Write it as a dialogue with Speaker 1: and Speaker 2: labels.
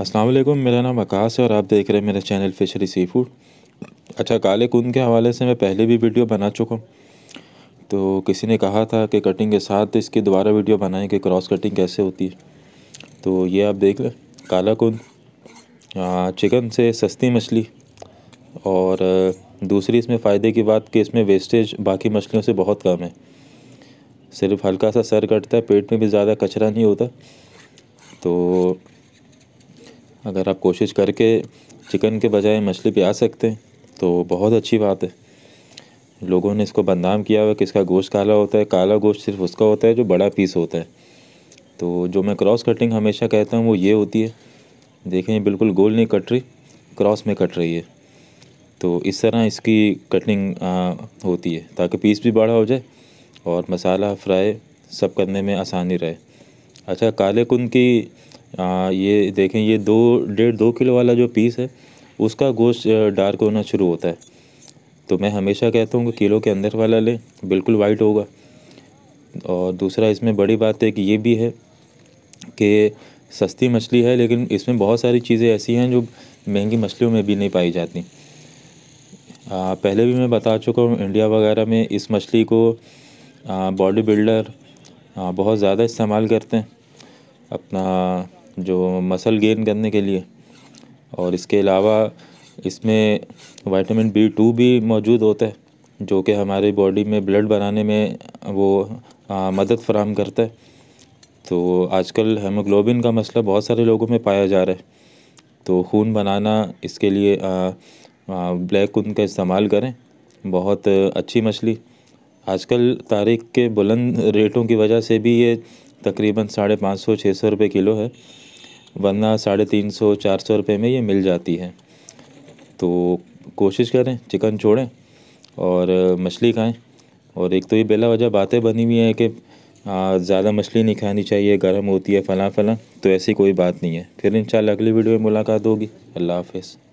Speaker 1: अस्सलाम वालेकुम मेरा नाम आकाश है और आप देख रहे हैं मेरा चैनल फिशरी सी फूड अच्छा काले कुंद के हवाले से मैं पहले भी वीडियो बना चुका हूँ तो किसी ने कहा था कि कटिंग के साथ इसकी दोबारा वीडियो बनाएं कि क्रॉस कटिंग कैसे होती है तो ये आप देख लें काला कुंद चिकन से सस्ती मछली और दूसरी इसमें फ़ायदे की बात कि इसमें वेस्टेज बाकी मछलियों से बहुत कम है सिर्फ हल्का सा सर कटता है पेट में भी ज़्यादा कचरा नहीं होता तो अगर आप कोशिश करके चिकन के बजाय मछली भी आ सकते हैं तो बहुत अच्छी बात है लोगों ने इसको बदनाम किया हुआ किसका गोश्त काला होता है काला गोश्त सिर्फ उसका होता है जो बड़ा पीस होता है तो जो मैं क्रॉस कटिंग हमेशा कहता हूँ वो ये होती है देखें बिल्कुल गोल नहीं कट रही क्रॉस में कट रही है तो इस तरह इसकी कटिंग होती है ताकि पीस भी बड़ा हो जाए और मसाला फ्राई सब करने में आसानी रहे अच्छा काले कुंद की आ, ये देखें ये दो डेढ़ दो किलो वाला जो पीस है उसका गोश्त डार्क होना शुरू होता है तो मैं हमेशा कहता हूँ कि किलो के अंदर वाला लें बिल्कुल वाइट होगा और दूसरा इसमें बड़ी बात है कि ये भी है कि सस्ती मछली है लेकिन इसमें बहुत सारी चीज़ें ऐसी हैं जो महंगी मछलियों में भी नहीं पाई जाती आ, पहले भी मैं बता चुका हूँ इंडिया वगैरह में इस मछली को बॉडी बिल्डर आ, बहुत ज़्यादा इस्तेमाल करते हैं अपना जो मसल गेन करने के लिए और इसके अलावा इसमें वाइटामिन बी टू भी मौजूद होता है जो कि हमारी बॉडी में ब्लड बनाने में वो आ, मदद फराम करता है तो आजकल हेमोग्लोबिन का मसला बहुत सारे लोगों में पाया जा रहा है तो खून बनाना इसके लिए आ, आ, ब्लैक खून का इस्तेमाल करें बहुत अच्छी मछली आजकल तारीख के बुलंद रेटों की वजह से भी ये तकरीबन साढ़े पाँच सौ छः सौ रुपये किलो है वरना साढ़े तीन सौ चार सौ रुपये में ये मिल जाती है तो कोशिश करें चिकन छोड़ें और मछली खाएं और एक तो ये बेला वजह बातें बनी हुई हैं कि ज़्यादा मछली नहीं खानी चाहिए गर्म होती है फला फला तो ऐसी कोई बात नहीं है फिर इंशाल्लाह अगली वीडियो में मुलाकात होगी अल्लाह हाफिज़